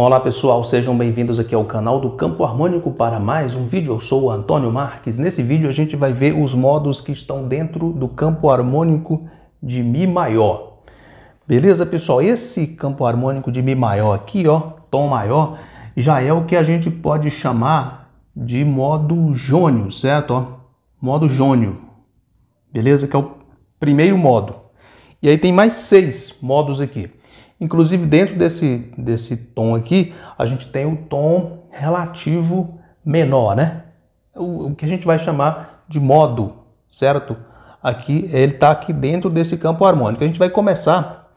Olá pessoal, sejam bem-vindos aqui ao canal do Campo Harmônico para mais um vídeo. Eu sou o Antônio Marques. Nesse vídeo a gente vai ver os modos que estão dentro do campo harmônico de Mi maior. Beleza, pessoal? Esse campo harmônico de Mi maior aqui, ó, tom maior, já é o que a gente pode chamar de modo jônio, certo? Ó, modo jônio, beleza? Que é o primeiro modo. E aí tem mais seis modos aqui. Inclusive, dentro desse, desse tom aqui, a gente tem o tom relativo menor, né? O, o que a gente vai chamar de modo, certo? Aqui, ele está aqui dentro desse campo harmônico. A gente vai começar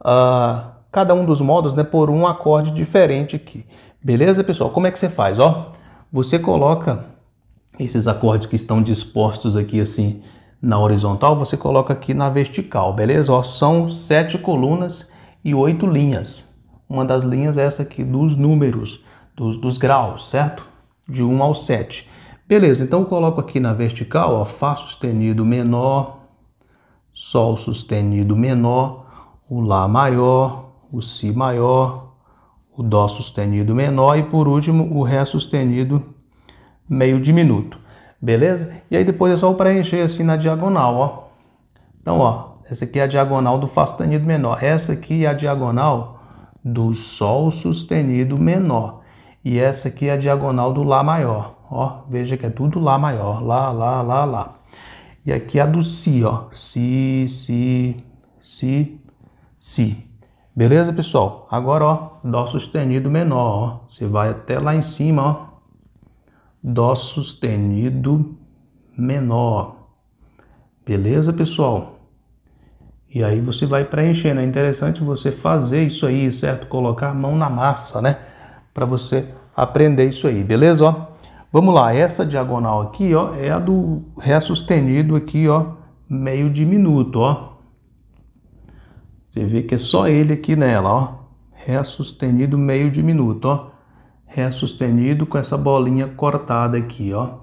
uh, cada um dos modos né, por um acorde diferente aqui. Beleza, pessoal? Como é que você faz? Ó, você coloca esses acordes que estão dispostos aqui assim na horizontal, você coloca aqui na vertical, beleza? Ó, são sete colunas e oito linhas. Uma das linhas é essa aqui dos números, dos, dos graus, certo? De 1 ao 7. Beleza, então eu coloco aqui na vertical, ó, Fá sustenido menor, Sol sustenido menor, o Lá maior, o Si maior, o Dó sustenido menor e por último o Ré sustenido meio diminuto. Beleza? E aí depois é só preencher assim na diagonal, ó. Então, ó, essa aqui é a diagonal do Fá sustenido menor. Essa aqui é a diagonal do Sol sustenido menor. E essa aqui é a diagonal do Lá maior. Ó, veja que é tudo Lá maior. Lá, Lá, Lá, Lá. E aqui é a do Si, ó. Si, Si, Si, Si. Beleza, pessoal? Agora, ó, Dó sustenido menor, ó. Você vai até lá em cima, ó. Dó sustenido menor. Beleza, pessoal? E aí você vai preenchendo. É interessante você fazer isso aí, certo? Colocar a mão na massa, né? Para você aprender isso aí, beleza? Ó, vamos lá. Essa diagonal aqui, ó, é a do ré sustenido aqui, ó, meio diminuto, ó. Você vê que é só ele aqui nela, ó. Ré sustenido meio diminuto, ó. Ré sustenido com essa bolinha cortada aqui, ó.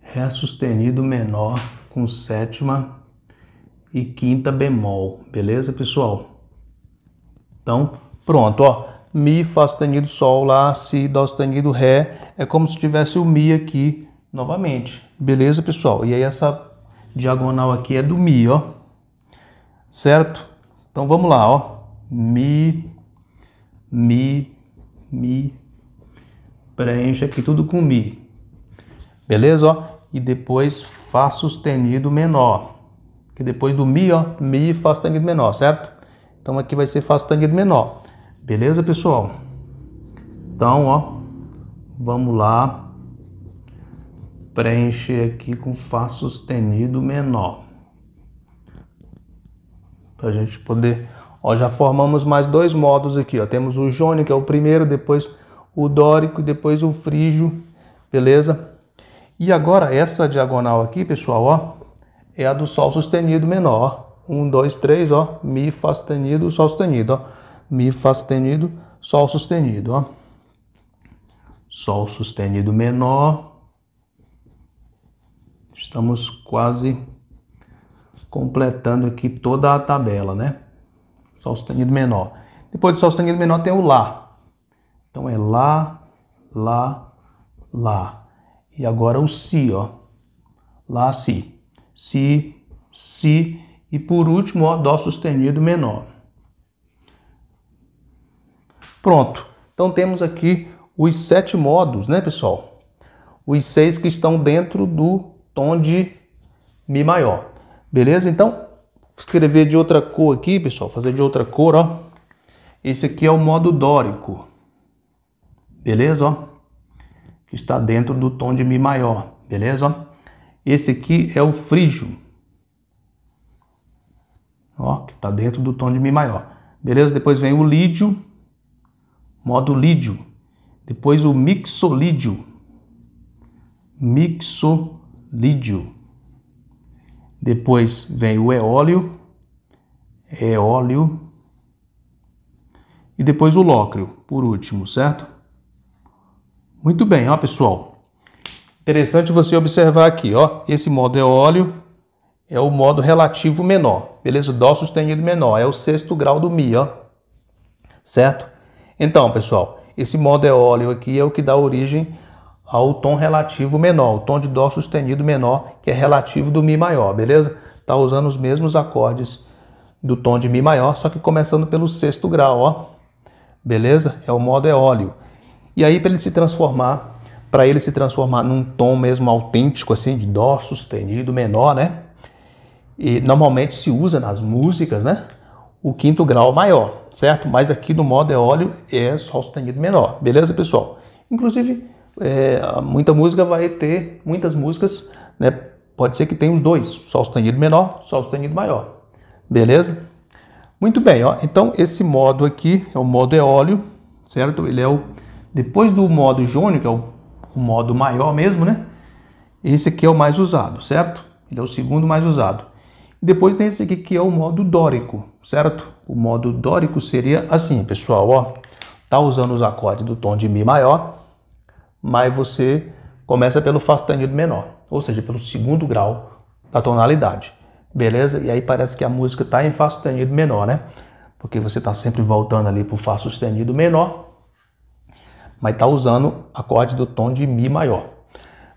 Ré sustenido menor com sétima e quinta bemol, beleza, pessoal? Então, pronto, ó. Mi, Fá sustenido, Sol, Lá, Si, Dó sustenido, Ré. É como se tivesse o Mi aqui novamente. Beleza, pessoal? E aí essa diagonal aqui é do Mi, ó. Certo? Então vamos lá, ó. Mi, Mi, Mi. Preenche aqui tudo com Mi. Beleza, ó? E depois Fá sustenido menor que depois do Mi, ó, Mi Fá sustenido menor, certo? Então aqui vai ser Fá sustenido menor. Beleza, pessoal? Então, ó, vamos lá preencher aqui com Fá sustenido menor. Pra gente poder... Ó, já formamos mais dois modos aqui, ó. Temos o jônio, que é o primeiro, depois o dórico e depois o frígio, beleza? E agora essa diagonal aqui, pessoal, ó, é a do Sol sustenido menor. Um, dois, três, ó. Mi, Fá sustenido, Sol sustenido, ó. Mi, Fá sustenido, Sol sustenido, ó. Sol sustenido menor. Estamos quase completando aqui toda a tabela, né? Sol sustenido menor. Depois de Sol sustenido menor tem o Lá. Então é Lá, Lá, Lá. E agora o Si, ó. Lá, Si. Si, Si e por último ó, Dó sustenido menor. Pronto. Então temos aqui os sete modos, né, pessoal? Os seis que estão dentro do tom de Mi maior. Beleza? Então, escrever de outra cor aqui, pessoal, fazer de outra cor, ó. Esse aqui é o modo dórico. Beleza, ó? Que está dentro do tom de Mi maior, beleza, ó? Esse aqui é o frígio. Ó, que está dentro do tom de Mi maior. Beleza? Depois vem o lídio, modo lídio. Depois o mixolídio. Mixolídio. Depois vem o eólio, eólio. E depois o lócreo, por último, certo? Muito bem, ó pessoal. Interessante você observar aqui, ó, esse modo é óleo é o modo relativo menor, beleza? Dó sustenido menor, é o sexto grau do Mi, ó, certo? Então, pessoal, esse modo é óleo aqui é o que dá origem ao tom relativo menor, o tom de Dó sustenido menor, que é relativo do Mi maior, beleza? Tá usando os mesmos acordes do tom de Mi maior, só que começando pelo sexto grau, ó, beleza? É o modo é óleo E aí, para ele se transformar para ele se transformar num tom mesmo autêntico, assim, de dó sustenido menor, né? E normalmente se usa nas músicas, né? O quinto grau maior, certo? Mas aqui no modo óleo, é sol sustenido menor, beleza, pessoal? Inclusive, é, muita música vai ter, muitas músicas, né? Pode ser que tenha os dois, sol sustenido menor, sol sustenido maior, beleza? Muito bem, ó. Então esse modo aqui é o modo eólio, certo? Ele é o depois do modo jônico, que é o o modo maior mesmo, né? Esse aqui é o mais usado, certo? Ele é o segundo mais usado. Depois tem esse aqui que é o modo dórico, certo? O modo dórico seria assim, pessoal, ó. Tá usando os acordes do tom de Mi maior, mas você começa pelo Fá sustenido menor, ou seja, pelo segundo grau da tonalidade, beleza? E aí parece que a música tá em Fá sustenido menor, né? Porque você tá sempre voltando ali pro Fá sustenido menor, mas está usando acorde do tom de Mi maior.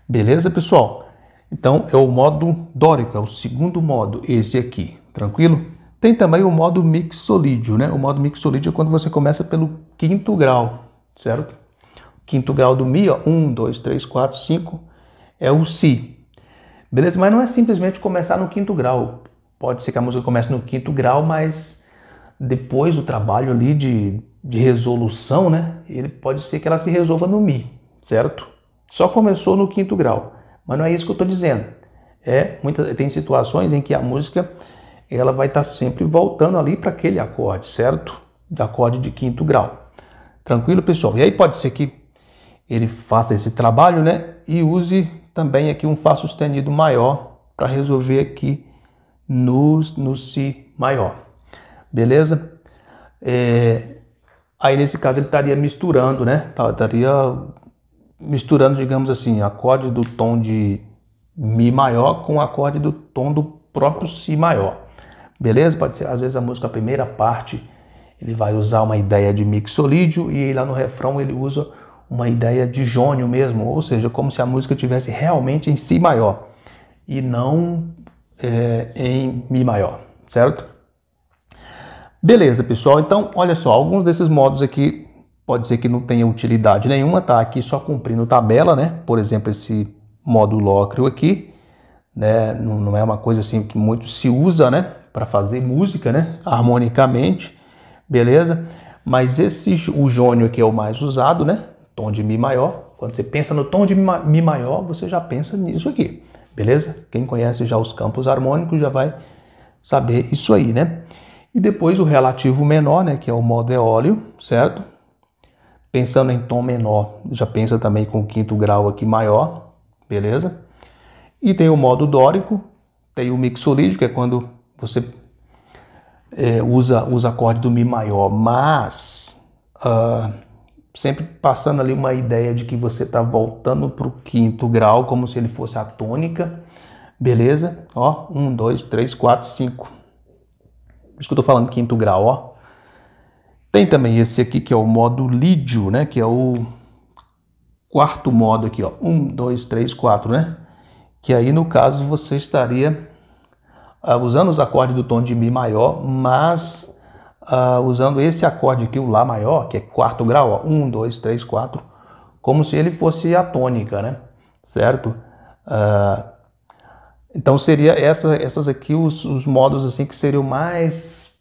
Beleza, pessoal? Então é o modo dórico, é o segundo modo, esse aqui, tranquilo? Tem também o modo mixolídio, né? O modo mixolídio é quando você começa pelo quinto grau, certo? Quinto grau do Mi, ó, 1, 2, 3, 4, 5, é o Si. Beleza? Mas não é simplesmente começar no quinto grau. Pode ser que a música comece no quinto grau, mas depois do trabalho ali de de resolução, né? Ele pode ser que ela se resolva no Mi, certo? Só começou no quinto grau, mas não é isso que eu estou dizendo. É muitas, tem situações em que a música ela vai estar tá sempre voltando ali para aquele acorde, certo? De acorde de quinto grau. Tranquilo, pessoal? E aí pode ser que ele faça esse trabalho, né? E use também aqui um Fá sustenido maior para resolver aqui no, no Si maior. Beleza? É, Aí nesse caso ele estaria misturando, né? Tá, estaria misturando, digamos assim, acorde do tom de Mi maior com acorde do tom do próprio Si maior. Beleza? Pode ser, às vezes a música, a primeira parte, ele vai usar uma ideia de mixolídio e lá no refrão ele usa uma ideia de jônio mesmo, ou seja, como se a música tivesse realmente em Si maior e não é, em Mi maior, certo? Beleza, pessoal. Então, olha só, alguns desses modos aqui pode ser que não tenha utilidade nenhuma, tá? Aqui só cumprindo tabela, né? Por exemplo, esse modo lócreo aqui, né? Não, não é uma coisa assim que muito se usa, né? Para fazer música, né? Harmonicamente, beleza? Mas esse, o jônio aqui é o mais usado, né? Tom de Mi maior. Quando você pensa no tom de Mi maior, você já pensa nisso aqui, beleza? Quem conhece já os campos harmônicos já vai saber isso aí, né? E depois o relativo menor, né, que é o modo eólio, certo? Pensando em tom menor, já pensa também com o quinto grau aqui maior, beleza? E tem o modo dórico, tem o mixolídio, que é quando você é, usa os acordes do Mi maior, mas uh, sempre passando ali uma ideia de que você está voltando para o quinto grau, como se ele fosse a tônica, beleza? Ó, um, dois, três, quatro, cinco. Por isso que eu estou falando quinto grau, ó. Tem também esse aqui que é o modo lídio, né? Que é o quarto modo aqui, ó. Um, dois, três, quatro, né? Que aí, no caso, você estaria uh, usando os acordes do tom de Mi maior, mas uh, usando esse acorde aqui, o Lá maior, que é quarto grau, ó. Um, dois, três, quatro. Como se ele fosse a tônica, né? Certo? Uh, então seria essa, essas aqui os, os modos assim que seriam mais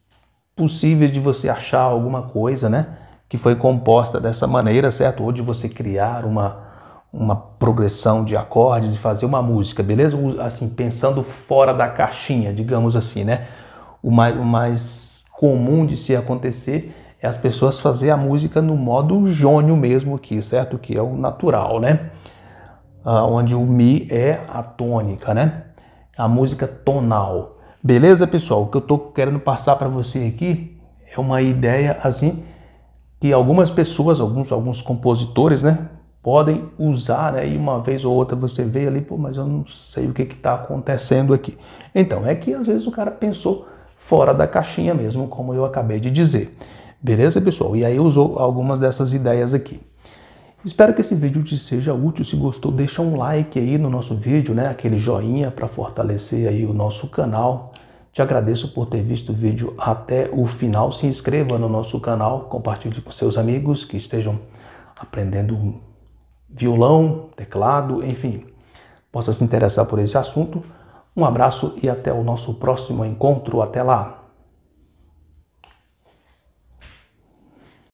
possíveis de você achar alguma coisa, né? Que foi composta dessa maneira, certo? Ou de você criar uma, uma progressão de acordes e fazer uma música, beleza? Assim, pensando fora da caixinha, digamos assim, né? O mais, o mais comum de se acontecer é as pessoas fazer a música no modo jônio mesmo aqui, certo? Que é o natural, né? Ah, onde o Mi é a tônica, né? a música tonal. Beleza, pessoal? O que eu estou querendo passar para você aqui é uma ideia assim que algumas pessoas, alguns, alguns compositores, né, podem usar, né? E uma vez ou outra você vê ali, pô, mas eu não sei o que está acontecendo aqui. Então, é que às vezes o cara pensou fora da caixinha mesmo, como eu acabei de dizer. Beleza, pessoal? E aí usou algumas dessas ideias aqui. Espero que esse vídeo te seja útil. Se gostou, deixa um like aí no nosso vídeo, né? Aquele joinha para fortalecer aí o nosso canal. Te agradeço por ter visto o vídeo até o final. Se inscreva no nosso canal, compartilhe com seus amigos que estejam aprendendo violão, teclado, enfim, possa se interessar por esse assunto. Um abraço e até o nosso próximo encontro. Até lá!